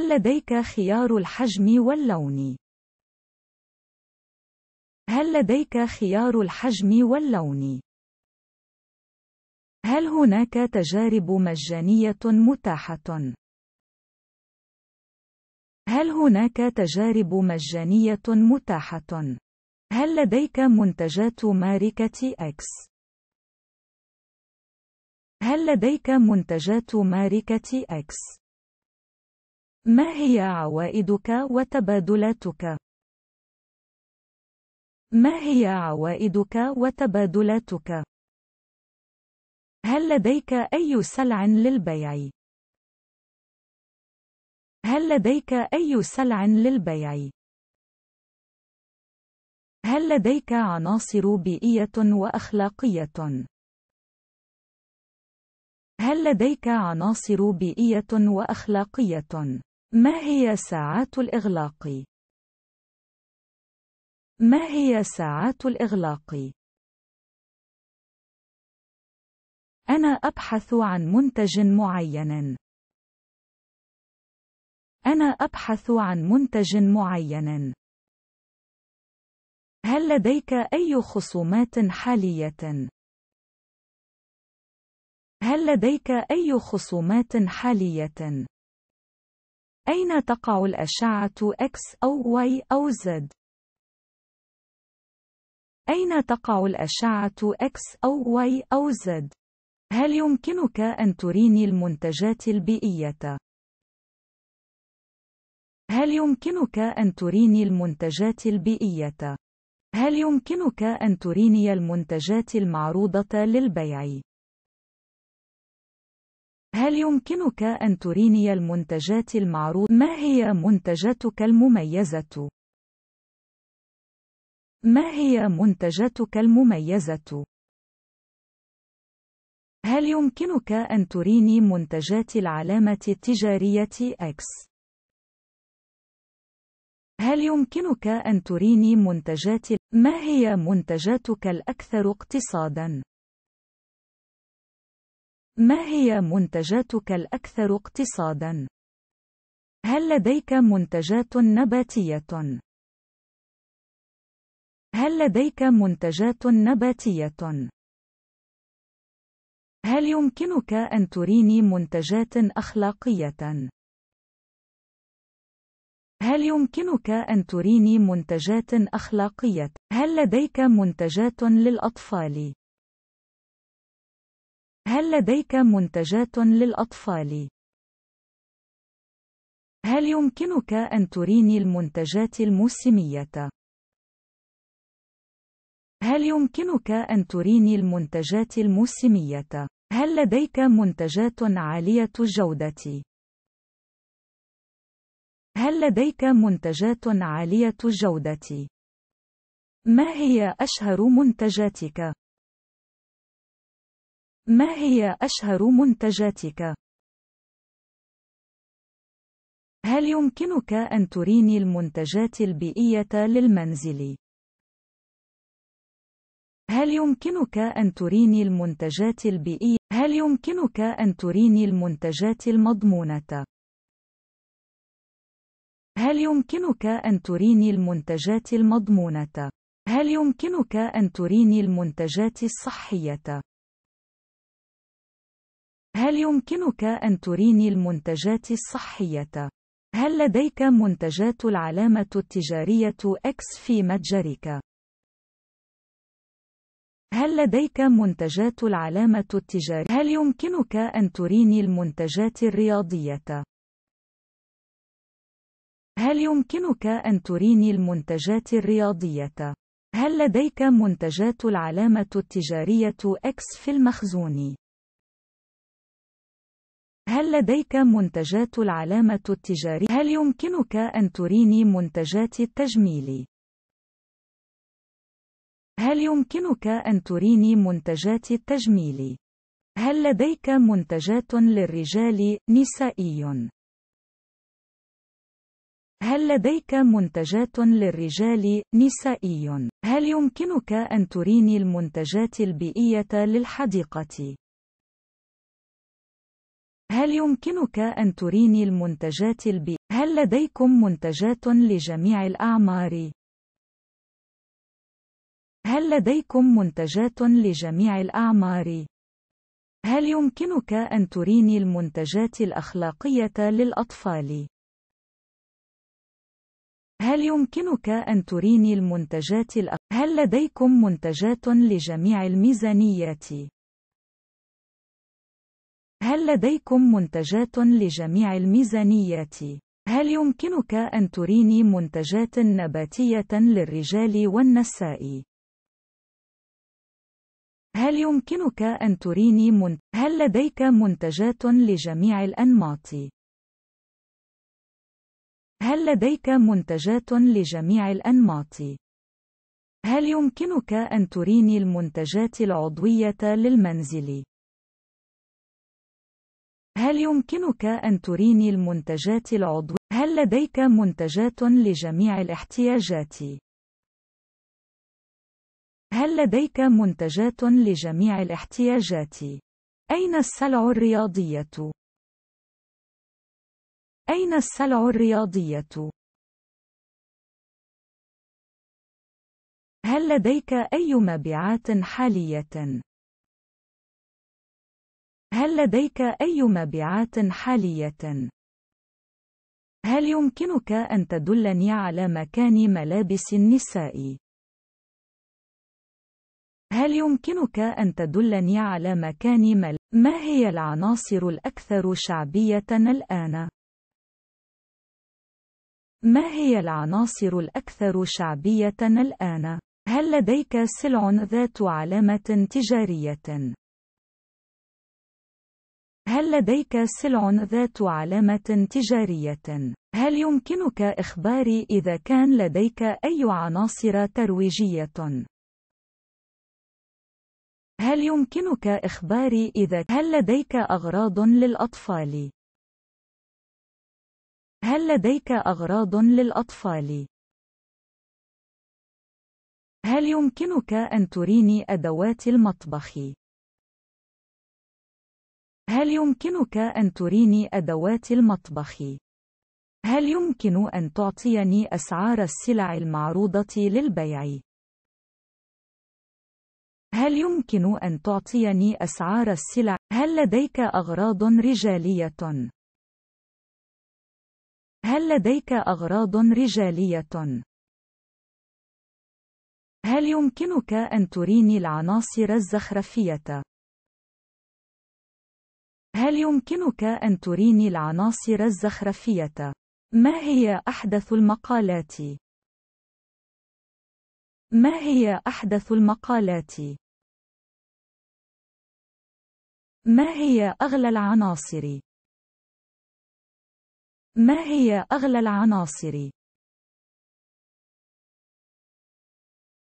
هل لديك خيار الحجم واللون؟ هل لديك خيار الحجم واللون؟ هل هناك تجارب مجانية متاحة؟ هل هناك تجارب مجانية متاحة؟ هل لديك منتجات ماركة إكس؟ هل لديك منتجات ماركة إكس؟ ما هي عوائدك وتبادلاتك؟ ما هي عوائدك وتبادلاتك؟ هل لديك أي سلع للبيع؟ هل لديك أي سلع للبيع؟ هل لديك عناصر بيئية وأخلاقية؟ هل لديك عناصر بيئية وأخلاقية؟ ما هي ساعات الإغلاق؟ ما هي ساعات الإغلاق؟ أنا أبحث عن منتج معين. أنا أبحث عن منتج معين. هل لديك أي خصومات حالية؟ هل لديك أي خصومات حالية؟ أين تقع الأشعة X أو Y أو Z؟ أين تقع الأشعة X أو Y أو Z؟ هل يمكنك أن تريني المنتجات البيئية؟ هل يمكنك أن تريني المنتجات البيئية؟ هل يمكنك أن تريني المنتجات المعروضة للبيع؟ هل يمكنك أن تريني المنتجات المعروضة؟ ما هي منتجاتك المميزة؟ ما هي منتجاتك المميزة؟ هل يمكنك أن تريني منتجات العلامة التجارية X؟ هل يمكنك أن تريني منتجات ما هي منتجاتك الأكثر اقتصادًا؟ ما هي منتجاتك الأكثر اقتصادًا؟ هل لديك منتجات نباتية؟ هل لديك منتجات نباتية؟ هل يمكنك أن تريني منتجات أخلاقية؟ هل يمكنك أن تريني منتجات أخلاقية؟ هل لديك منتجات للأطفال؟ هل لديك منتجات للأطفال؟ هل يمكنك أن تريني المنتجات الموسمية؟ هل يمكنك أن تريني المنتجات الموسمية؟ هل لديك منتجات عالية الجودة؟ هل لديك منتجات عالية الجودة؟ ما هي أشهر منتجاتك؟ ما هي أشهر منتجاتك؟ هل يمكنك أن تريني المنتجات البيئية للمنزل؟ هل يمكنك أن تريني المنتجات البيئية؟ هل يمكنك أن تريني المنتجات المضمونة؟ هل يمكنك أن تريني المنتجات المضمونة؟ هل يمكنك أن تريني المنتجات الصحية؟ هل يمكنك أن تريني المنتجات الصحية؟ هل لديك منتجات العلامة التجارية X في متجرك؟ هل لديك منتجات العلامة التجارية؟ هل يمكنك أن تريني المنتجات الرياضية؟ هل يمكنك أن تريني المنتجات الرياضية؟ هل لديك منتجات العلامة التجارية X في المخزون؟ هل لديك منتجات العلامة التجارية؟ هل يمكنك أن تريني منتجات التجميل؟ هل يمكنك أن تريني منتجات التجميل؟ هل لديك منتجات للرجال نسائي؟ هل لديك منتجات للرجال نسائي؟ هل يمكنك أن تريني المنتجات البيئية للحديقة؟ هل يمكنك أن تريني المنتجات البي؟ هل لديكم منتجات لجميع الأعمار؟ هل لديكم منتجات لجميع الأعمار؟ هل يمكنك أن تريني المنتجات الأخلاقية للأطفال؟ هل يمكنك أن تريني المنتجات الأخلاقية؟ هل لديكم منتجات لجميع الميزانيات؟ هل لديكم منتجات لجميع الميزانيات؟ هل يمكنك أن تريني منتجات نباتية للرجال والنساء؟ هل يمكنك أن تريني من... هل لديك منتجات لجميع الأنماط؟ هل لديك منتجات لجميع الأنماط؟ هل يمكنك أن تريني المنتجات العضوية للمنزل؟ هل يمكنك أن تريني المنتجات العضوية؟ هل لديك منتجات لجميع الاحتياجات؟ هل لديك منتجات لجميع الاحتياجات؟ أين السلع الرياضية؟ أين السلع الرياضية؟ هل لديك أي مبيعات حالية؟ هل لديك أي مبيعات حالية؟ هل يمكنك أن تدلني على مكان ملابس النساء؟ هل يمكنك أن تدلني على مكان مل... ما هي العناصر الأكثر شعبية الآن؟ ما هي العناصر الأكثر شعبية الآن؟ هل لديك سلع ذات علامة تجارية؟ هل لديك سلع ذات علامة تجارية؟ هل يمكنك إخباري إذا كان لديك أي عناصر ترويجية؟ هل يمكنك إخباري إذا هل لديك أغراض للأطفال؟ هل لديك أغراض للأطفال؟ هل يمكنك أن تريني أدوات المطبخ؟ هل يمكنك أن تريني أدوات المطبخ؟ هل يمكن أن تعطيني أسعار السلع المعروضة للبيع؟ هل يمكن أن تعطيني أسعار السلع؟ هل لديك أغراض رجالية؟ هل لديك أغراض رجالية؟ هل يمكنك أن تريني العناصر الزخرفية؟ هل يمكنك أن تريني العناصر الزخرفية؟ ما هي أحدث المقالات؟ ما هي أحدث المقالات؟ ما هي أغلى العناصر؟ ما هي أغلى العناصر؟